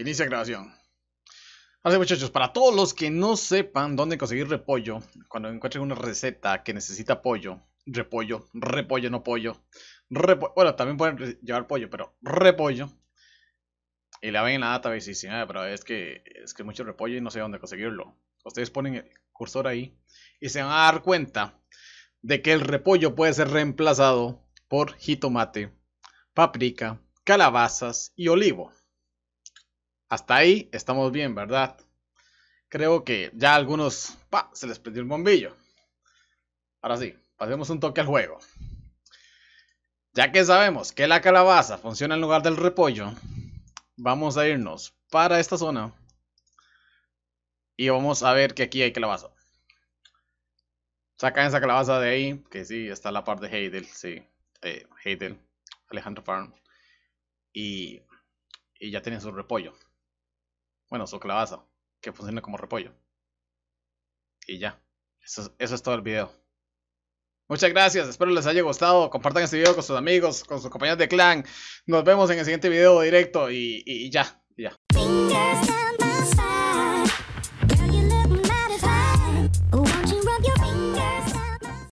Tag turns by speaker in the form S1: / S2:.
S1: Inicia grabación. Así muchachos, para todos los que no sepan dónde conseguir repollo, cuando encuentren una receta que necesita pollo, repollo, repollo, no pollo, repollo, bueno, también pueden llevar pollo, pero
S2: repollo.
S1: Y la ven en la data y dicen, ah, pero es que es que mucho repollo y no sé dónde conseguirlo. Ustedes ponen el cursor ahí y se van a dar cuenta de que el repollo puede ser reemplazado por jitomate, paprika, calabazas y olivo. Hasta ahí estamos bien, ¿verdad? Creo que ya algunos se les prendió el bombillo. Ahora sí, pasemos un toque al juego. Ya que sabemos que la calabaza funciona en lugar del repollo, vamos a irnos para esta zona. Y vamos a ver que aquí hay calabaza. Sacan esa calabaza de ahí, que sí, está la parte de Heidel, sí. Heidel, Alejandro Farm. Y, y ya tienen su repollo. Bueno, su calabaza, que funciona como repollo. Y ya, eso es, todo el video. Muchas gracias, espero les haya gustado. Compartan este video con sus amigos, con sus compañeros de clan. Nos vemos en el siguiente video directo y, ya, ya.